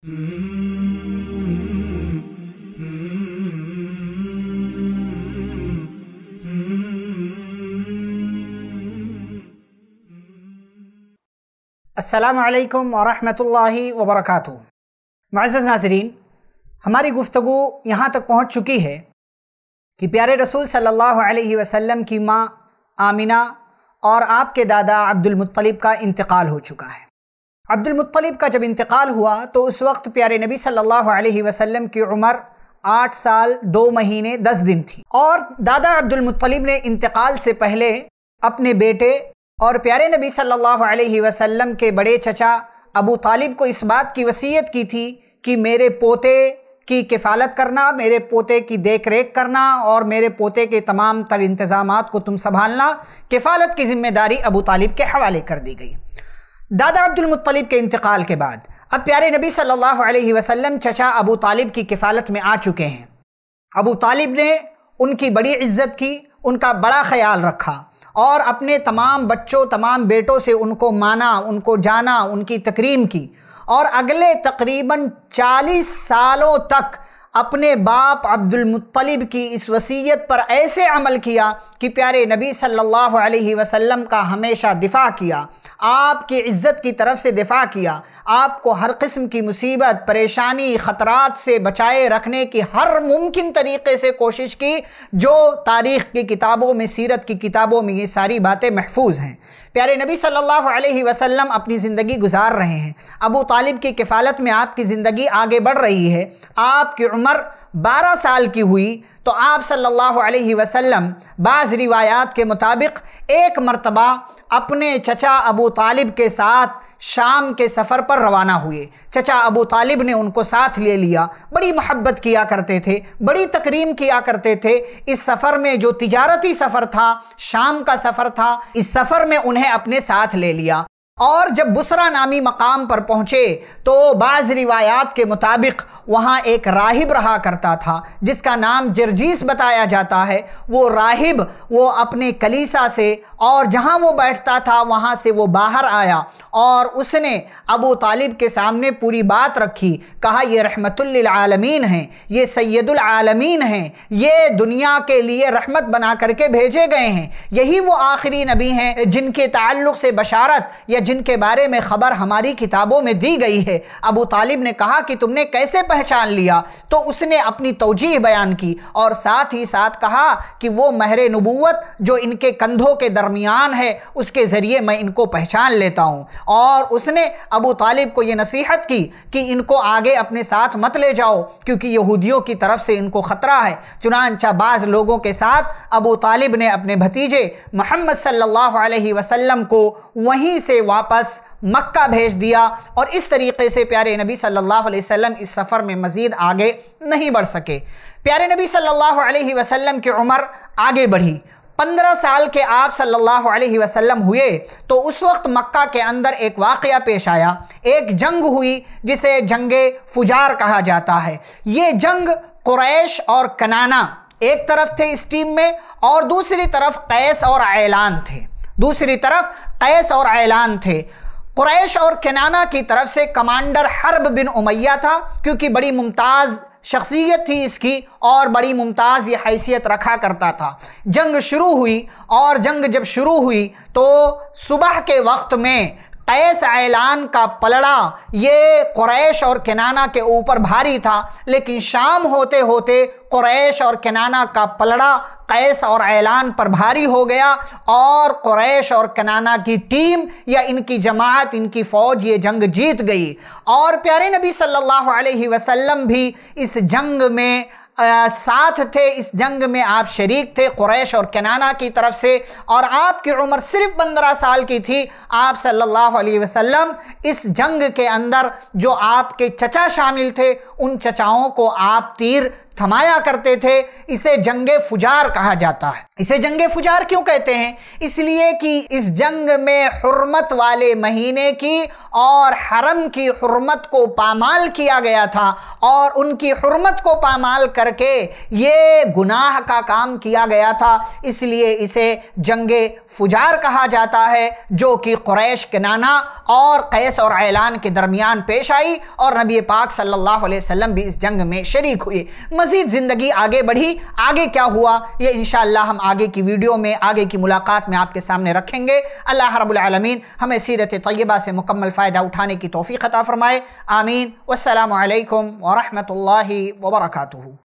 असलकम वरहि वबरक मज़ नाजरीन हमारी गुफ्तु यहाँ तक पहुँच चुकी है कि प्यारे रसूल सल्लल्लाहु अलैहि वसल्लम की माँ आमिना और आपके दादा अब्दुलमतलब का इंतकाल हो चुका है अब्दुल मुत्तलिब का जब इंतकाल हुआ तो उस वक्त प्यारे नबी सल्लल्लाहु अलैहि वसल्लम की उम्र आठ साल दो महीने दस दिन थी और दादा अब्दुल मुत्तलिब ने इंतकाल से पहले अपने बेटे और प्यारे नबी सल्लल्लाहु अलैहि वसल्लम के बड़े चचा अबू तालिब को इस बात की वसीयत की थी कि मेरे पोते की किफ़ालत करना मेरे पोते की देख रेख करना और मेरे पोते के तमाम तर इंतज़ाम को तुम संभालना किफ़ालत की जिम्मेदारी अबू तालिब के हवाले कर दी गई दादा अब्दुल मुत्तलिब के इंतकाल के बाद अब प्यारे नबी सल्लल्लाहु अलैहि वसल्लम चचा अबू तालिब की किफ़ालत में आ चुके हैं अबू तालिब ने उनकी बड़ी इज्जत की उनका बड़ा ख्याल रखा और अपने तमाम बच्चों तमाम बेटों से उनको माना उनको जाना उनकी तकरीम की और अगले तकरीबन 40 सालों तक अपने बाप अब्दुल मुत्तलिब की इस वसीयत पर ऐसे अमल किया कि प्यारे नबी सल्लल्लाहु अलैहि वसल्लम का हमेशा दिफा किया आपकी इज़्ज़त की तरफ से दिफा किया आपको हर किस्म की मुसीबत परेशानी ख़तरात से बचाए रखने की हर मुमकिन तरीके से कोशिश की जो तारीख़ की किताबों में सीरत की किताबों में ये सारी बातें महफूज हैं प्यारे नबी सल्लल्लाहु अलैहि वसल्लम अपनी ज़िंदगी गुजार रहे हैं अबू तालिब की किफ़ालत में आपकी ज़िंदगी आगे बढ़ रही है आपकी उम्र बारह साल की हुई तो आप सल्लल्लाहु अलैहि वसल्लम बाज़ रिवायात के मुताबिक एक मरतबा अपने चचा अबू तालिब के साथ शाम के सफ़र पर रवाना हुए चचा अबू तालिब ने उनको साथ ले लिया बड़ी मोहब्बत किया करते थे बड़ी तकरीम किया करते थे इस सफ़र में जो तिजारती सफ़र था शाम का सफ़र था इस सफ़र में उन्हें अपने साथ ले लिया और जब बुसरा नामी मकाम पर पहुँचे तो बाज़ रिवायात के मुताबिक वहाँ एक राहिब रहा करता था जिसका नाम जर्जीस बताया जाता है वो राहिब वो अपने कलीसा से और जहाँ वो बैठता था वहाँ से वो बाहर आया और उसने अबू तालिब के सामने पूरी बात रखी कहा ये रहमतुल्लालमीन हैं ये सैदुलआलमीन हैं ये दुनिया के लिए रहमत बना करके भेजे गए हैं यही वो आखिरी नबी हैं जिनके ताल्लुक़ से बशारत या जिनके बारे में ख़बर हमारी किताबों में दी गई है अबू तालिब ने कहा कि तुमने कैसे पहचान लिया तो उसने अपनी तोजीह बयान की और साथ ही साथ कहा कि वो महर नबूत जो इनके कंधों के दरमियान है उसके ज़रिए मैं इनको पहचान लेता हूँ और उसने अबू तालिब को ये नसीहत की कि इनको आगे अपने साथ मत ले जाओ क्योंकि यहूदियों की तरफ से इनको ख़तरा है चुनानचा बाज़ लोगों के साथ अबू तालिब ने अपने भतीजे मोहम्मद सल्ला वसम को वहीं से वा वापस मक्का भेज दिया और इस तरीके से प्यारे नबी सल्लल्लाहु अलैहि वसल्लम इस सफ़र में मज़ीद आगे नहीं बढ़ सके प्यारे नबी सल्लल्लाहु अलैहि वसल्लम की उम्र आगे बढ़ी पंद्रह साल के आप सल्लल्लाहु अलैहि वसल्लम हुए तो उस वक्त मक्का के अंदर एक वाक़ पेश आया एक जंग हुई जिसे जंग फुजार कहा जाता है ये जंग कुरैश और कनाना एक तरफ थे इस टीम में और दूसरी तरफ कैस और ऐलान थे दूसरी तरफ कैस और ऐलान थे क्रैश और केनाना की तरफ से कमांडर हर्ब बिन उमैया था क्योंकि बड़ी मुमताज़ शख्सियत थी इसकी और बड़ी मुमताज़ ये हैसियत रखा करता था जंग शुरू हुई और जंग जब शुरू हुई तो सुबह के वक्त में कैस ऐलान का पलड़ा ये क्रैश और केनाना के ऊपर भारी था लेकिन शाम होते होते क्रैश और कनाना का पलड़ा कैस और ऐलान पर भारी हो गया और क्रैश और कनाना की टीम या इनकी जमात इनकी फ़ौज ये जंग जीत गई और प्यारे नबी सल्लल्लाहु अलैहि वसल्लम भी इस जंग में साथ थे इस जंग में आप शरीक थे कुरैश और कनाना की तरफ से और आपकी उम्र सिर्फ पंद्रह साल की थी आप सल्लल्लाहु अलैहि वसल्लम इस जंग के अंदर जो आपके चचा शामिल थे उन चचाओं को आप तीर थमाया करते थे इसे जंग फुजार कहा जाता है इसे जंग फुजार क्यों कहते हैं इसलिए कि इस जंग में हरमत वाले महीने की और हरम की हरमत को पामाल किया गया था और उनकी हरमत को पामाल करके ये गुनाह का काम किया गया था इसलिए इसे जंग फुजार कहा जाता है जो कि क्रैश के नाना और कैस और ऐलान के दरमियान पेश आई और नबी पाक सल्लल्लाहु अलैहि वसल्लम भी इस जंग में शरीक हुए मजीद ज़िंदगी आगे बढ़ी आगे क्या हुआ ये इन हम आगे की वीडियो में आगे की मुलाकात में आपके सामने रखेंगे अल्लाह रबालमीन हमें सीरत तय्यबा से मुकम्मल फ़ायदा उठाने की तोफ़ी ख़ता फ़रमाए आमीन वसलम वरहमल वर्का